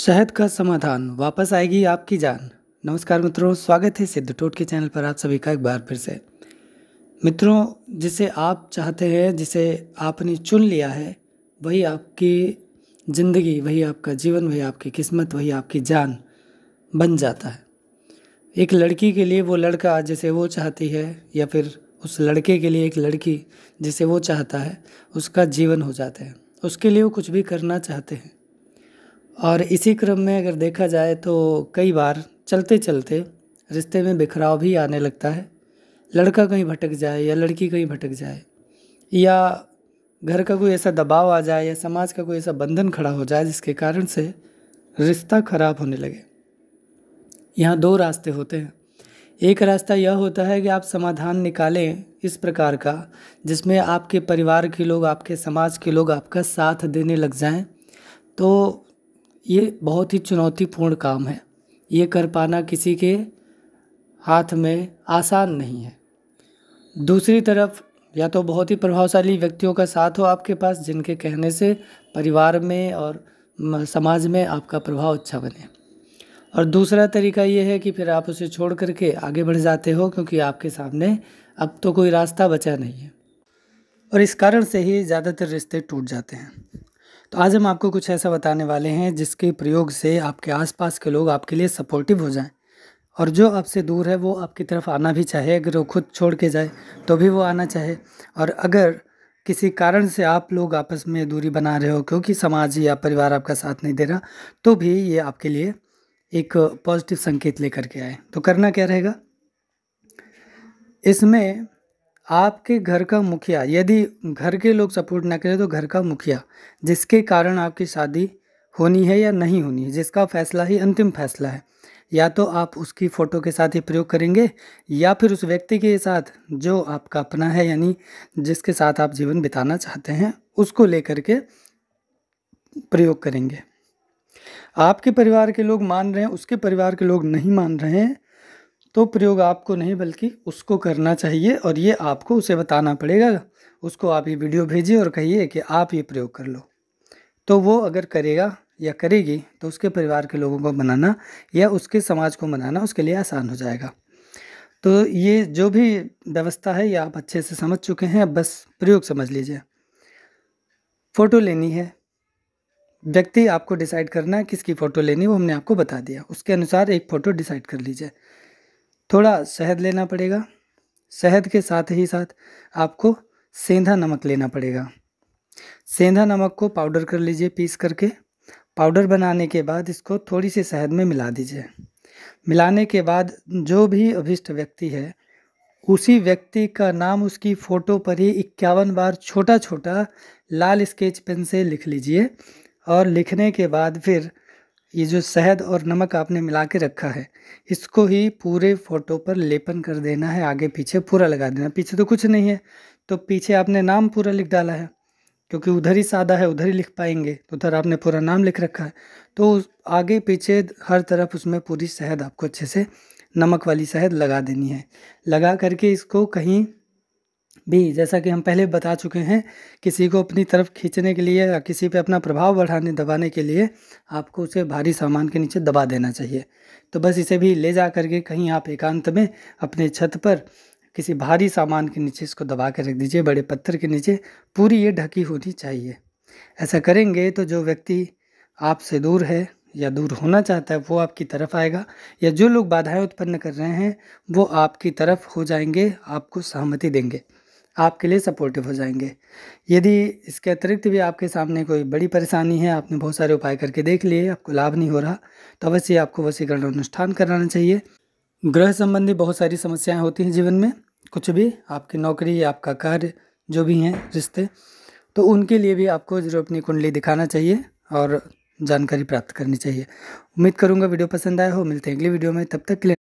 शहद का समाधान वापस आएगी आपकी जान नमस्कार मित्रों स्वागत है सिद्ध टोट के चैनल पर आप सभी का एक बार फिर से मित्रों जिसे आप चाहते हैं जिसे आपने चुन लिया है वही आपकी ज़िंदगी वही आपका जीवन वही आपकी किस्मत वही आपकी जान बन जाता है एक लड़की के लिए वो लड़का जिसे वो चाहती है या फिर उस लड़के के लिए एक लड़की जिसे वो चाहता है उसका जीवन हो जाता है उसके लिए वो कुछ भी करना चाहते हैं और इसी क्रम में अगर देखा जाए तो कई बार चलते चलते रिश्ते में बिखराव भी आने लगता है लड़का कहीं भटक जाए या लड़की कहीं भटक जाए या घर का कोई ऐसा दबाव आ जाए या समाज का कोई ऐसा बंधन खड़ा हो जाए जिसके कारण से रिश्ता खराब होने लगे यहाँ दो रास्ते होते हैं एक रास्ता यह होता है कि आप समाधान निकालें इस प्रकार का जिसमें आपके परिवार के लोग आपके समाज के लोग आपका साथ देने लग जाएं तो ये बहुत ही चुनौतीपूर्ण काम है ये कर पाना किसी के हाथ में आसान नहीं है दूसरी तरफ या तो बहुत ही प्रभावशाली व्यक्तियों का साथ हो आपके पास जिनके कहने से परिवार में और समाज में आपका प्रभाव अच्छा बने और दूसरा तरीका ये है कि फिर आप उसे छोड़ करके आगे बढ़ जाते हो क्योंकि आपके सामने अब तो कोई रास्ता बचा नहीं है और इस कारण से ही ज़्यादातर रिश्ते टूट जाते हैं तो आज हम आपको कुछ ऐसा बताने वाले हैं जिसके प्रयोग से आपके आसपास के लोग आपके लिए सपोर्टिव हो जाएं और जो आपसे दूर है वो आपकी तरफ आना भी चाहे अगर वो खुद छोड़ के जाए तो भी वो आना चाहे और अगर किसी कारण से आप लोग आपस में दूरी बना रहे हो क्योंकि समाज या परिवार आपका साथ नहीं दे रहा तो भी ये आपके लिए एक पॉजिटिव संकेत लेकर के आए तो करना क्या रहेगा इसमें आपके घर का मुखिया यदि घर के लोग सपोर्ट ना करें तो घर का मुखिया जिसके कारण आपकी शादी होनी है या नहीं होनी है जिसका फैसला ही अंतिम फैसला है या तो आप उसकी फ़ोटो के साथ ही प्रयोग करेंगे या फिर उस व्यक्ति के साथ जो आपका अपना है यानी जिसके साथ आप जीवन बिताना चाहते हैं उसको लेकर के प्रयोग करेंगे आपके परिवार के लोग मान रहे हैं उसके परिवार के लोग नहीं मान रहे हैं तो प्रयोग आपको नहीं बल्कि उसको करना चाहिए और ये आपको उसे बताना पड़ेगा उसको आप ये वीडियो भेजिए और कहिए कि आप ये प्रयोग कर लो तो वो अगर करेगा या करेगी तो उसके परिवार के लोगों को मनाना या उसके समाज को मनाना उसके लिए आसान हो जाएगा तो ये जो भी व्यवस्था है ये आप अच्छे से समझ चुके हैं अब बस प्रयोग समझ लीजिए फ़ोटो लेनी है व्यक्ति आपको डिसाइड करना है किसकी फ़ोटो लेनी वो हमने आपको बता दिया उसके अनुसार एक फ़ोटो डिसाइड कर लीजिए थोड़ा शहद लेना पड़ेगा शहद के साथ ही साथ आपको सेंधा नमक लेना पड़ेगा सेंधा नमक को पाउडर कर लीजिए पीस करके पाउडर बनाने के बाद इसको थोड़ी सी शहद में मिला दीजिए मिलाने के बाद जो भी अभिष्ट व्यक्ति है उसी व्यक्ति का नाम उसकी फ़ोटो पर ही इक्यावन बार छोटा छोटा लाल स्केच पेन से लिख लीजिए और लिखने के बाद फिर ये जो शहद और नमक आपने मिला के रखा है इसको ही पूरे फ़ोटो पर लेपन कर देना है आगे पीछे पूरा लगा देना पीछे तो कुछ नहीं है तो पीछे आपने नाम पूरा लिख डाला है क्योंकि उधर ही सादा है उधर ही लिख पाएंगे तो उधर आपने पूरा नाम लिख रखा है तो आगे पीछे हर तरफ उसमें पूरी शहद आपको अच्छे से नमक वाली शहद लगा देनी है लगा करके इसको कहीं भी जैसा कि हम पहले बता चुके हैं किसी को अपनी तरफ खींचने के लिए या किसी पे अपना प्रभाव बढ़ाने दबाने के लिए आपको उसे भारी सामान के नीचे दबा देना चाहिए तो बस इसे भी ले जा करके कहीं आप एकांत में अपने छत पर किसी भारी सामान के नीचे इसको दबा के रख दीजिए बड़े पत्थर के नीचे पूरी ये ढकी होनी चाहिए ऐसा करेंगे तो जो व्यक्ति आपसे दूर है या दूर होना चाहता है वो आपकी तरफ आएगा या जो लोग बाधाएं उत्पन्न कर रहे हैं वो आपकी तरफ हो जाएंगे आपको सहमति देंगे आपके लिए सपोर्टिव हो जाएंगे यदि इसके अतिरिक्त भी आपके सामने कोई बड़ी परेशानी है आपने बहुत सारे उपाय करके देख लिए आपको लाभ नहीं हो रहा तो अवश्य आपको वसीकरण अनुष्ठान कराना चाहिए ग्रह संबंधी बहुत सारी समस्याएं होती हैं जीवन में कुछ भी आपकी नौकरी आपका कार्य जो भी हैं रिश्ते तो उनके लिए भी आपको जरूर अपनी कुंडली दिखाना चाहिए और जानकारी प्राप्त करनी चाहिए उम्मीद करूंगा वीडियो पसंद आया हो मिलते हैं अगली वीडियो में तब तक के लिए